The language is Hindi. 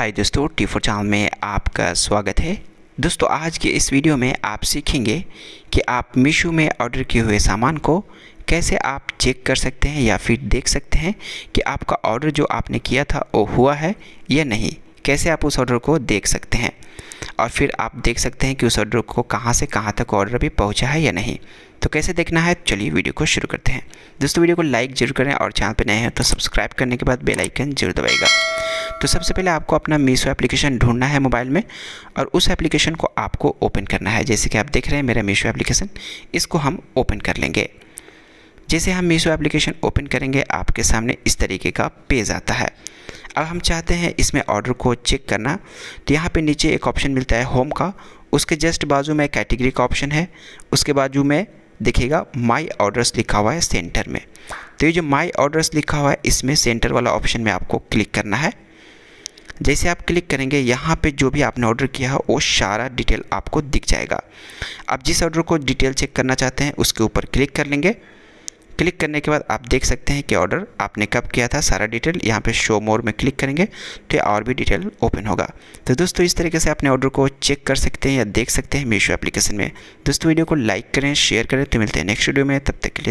हाय दोस्तों टी फोर चैनल में आपका स्वागत है दोस्तों आज के इस वीडियो में आप सीखेंगे कि आप मीशो में ऑर्डर किए हुए सामान को कैसे आप चेक कर सकते हैं या फिर देख सकते हैं कि आपका ऑर्डर जो आपने किया था वो हुआ है या नहीं कैसे आप उस ऑर्डर को देख सकते हैं और फिर आप देख सकते हैं कि उस ऑर्डर को कहाँ से कहाँ तक ऑर्डर भी पहुँचा है या नहीं तो कैसे देखना है चलिए वीडियो को शुरू करते हैं दोस्तों वीडियो को लाइक जरूर करें और चैनल पर नए हैं तो सब्सक्राइब करने के बाद बेलाइकन जरूर दबाएगा तो सबसे पहले आपको अपना मीशो एप्लीकेशन ढूंढना है मोबाइल में और उस एप्लीकेशन को आपको ओपन करना है जैसे कि आप देख रहे हैं मेरा मीशो एप्लीकेशन इसको हम ओपन कर लेंगे जैसे हम मीशो एप्लीकेशन ओपन करेंगे आपके सामने इस तरीके का पेज आता है अब हम चाहते हैं इसमें ऑर्डर को चेक करना तो यहाँ पे नीचे एक ऑप्शन मिलता है होम का उसके जस्ट बाजू में कैटेगरी का ऑप्शन है उसके बाजू में देखिएगा माई ऑर्डर्स लिखा हुआ है सेंटर में तो ये जो माई ऑर्डर्स लिखा हुआ है इसमें सेंटर वाला ऑप्शन में आपको क्लिक करना है जैसे आप क्लिक करेंगे यहाँ पे जो भी आपने ऑर्डर किया है वो सारा डिटेल आपको दिख जाएगा आप जिस ऑर्डर को डिटेल चेक करना चाहते हैं उसके ऊपर क्लिक कर लेंगे क्लिक करने के बाद आप देख सकते हैं कि ऑर्डर आपने कब किया था सारा डिटेल यहाँ पे शो मोर में क्लिक करेंगे तो ये और भी डिटेल ओपन होगा तो दोस्तों इस तरीके से अपने ऑर्डर को चेक कर सकते हैं या देख सकते हैं मीशो एप्लीकेशन में दोस्तों वीडियो को लाइक करें शेयर करें तो मिलते हैं नेक्स्ट वीडियो में तब तक के लिए